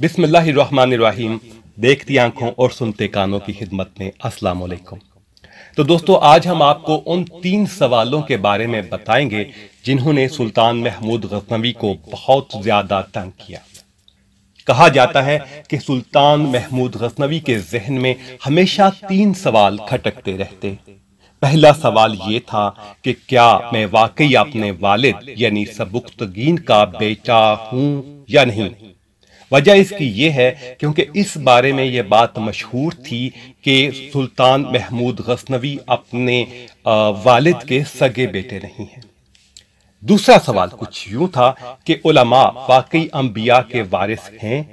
बिस्मिल्लाहिर्रहमानिर्रहीम देखती आंखों और सुनते कानों की खिदमत में अस्सलाम वालेकुम तो दोस्तों आज हम आपको उन तीन सवालों के बारे में बताएंगे जिन्होंने सुल्तान महमूद गजनवी को बहुत ज्यादा तंग किया कहा जाता है कि सुल्तान महमूद गजनवी के जहन में हमेशा तीन सवाल खटकते रहते पहला सवाल ये था कि क्या मैं वाकई अपने वालिद यानी सबुख्तगीन का बेटा हूं या नहीं वजह इसकी यह है क्योंकि इस बारे में यह बात मशहूर थी कि सुल्तान महमूद गसनवी अपने वालिद के सगे बेटे नहीं हैं दूसरा सवाल कुछ यूं था कि उलमा वाकई अंबिया के वारिस हैं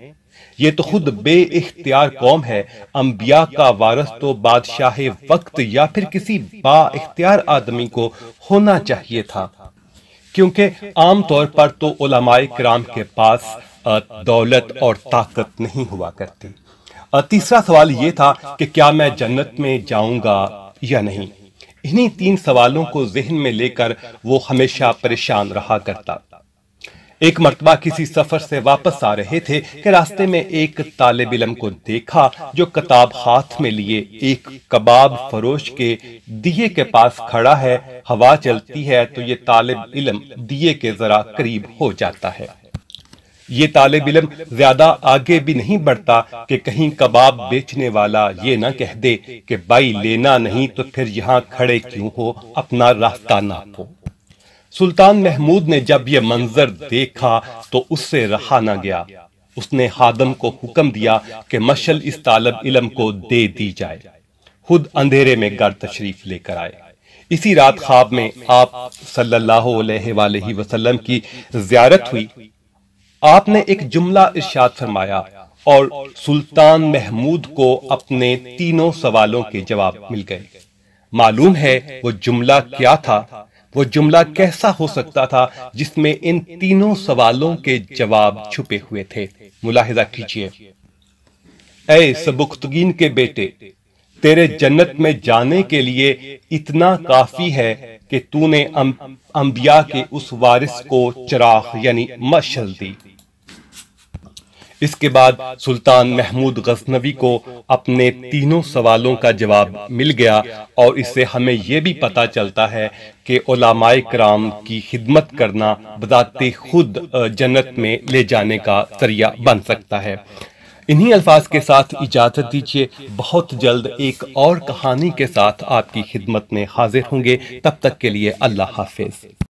ये तो खुद बे इख्तियार कौम है अम्बिया का वारस तो बादशाह वक्त या फिर किसी बा इख्तियार आदमी को होना चाहिए था क्योंकि आमतौर पर तो उलमाए कराम के पास दौलत और ताकत नहीं हुआ करती तीसरा सवाल ये था कि क्या मैं जन्नत में जाऊंगा या नहीं इन्हीं तीन सवालों को जहन में लेकर वो हमेशा परेशान रहा करता एक मरतबा किसी सफर से वापस आ रहे थे कि रास्ते में एक तालब इलम को देखा जो किताब हाथ में लिए एक कबाब फरोश के दिए के पास खड़ा है हवा चलती है तो ये तालब इलम दिए के जरा करीब हो जाता है ये तालब इलम ज्यादा आगे भी नहीं बढ़ता कि कहीं कबाब बेचने वाला ये ना कह दे कि भाई लेना नहीं तो फिर यहाँ खड़े क्यों हो अपना रास्ता हो सुल्तान महमूद ने जब यह मंजर देखा तो उससे रहा ना गया उसने हादम को हुक्म दिया कि मशल इस तालब इलम को दे दी जाए खुद अंधेरे में घर तशरीफ लेकर आए इसी रात ख्वाब में आप सल्लल्लाहु अलैहि वसल्लम की जियारत हुई आपने एक जुमला इर्शाद फरमाया और सुल्तान महमूद को अपने तीनों सवालों के जवाब मिल गए मालूम है वो जुमला क्या था वो जुमला कैसा हो सकता था जिसमें इन तीनों सवालों के जवाब छुपे हुए थे मुलाहिजा कीजिए सबुख्तगीन के बेटे तेरे जन्नत में जाने के लिए इतना काफी है कि तूने अं-, अंबिया के उस वारिस को चराग यानी मशल दी इसके बाद सुल्तान महमूद गजनवी को अपने तीनों सवालों का जवाब मिल गया और इससे हमें यह भी पता चलता है कि ओलामाए कराम की खिदमत करना बताते खुद जन्नत में ले जाने का जरिया बन सकता है इन्हीं अल्फाज के साथ इजाज़त दीजिए बहुत जल्द एक और कहानी के साथ आपकी खिदमत में हाजिर होंगे तब तक के लिए अल्लाह हाफिज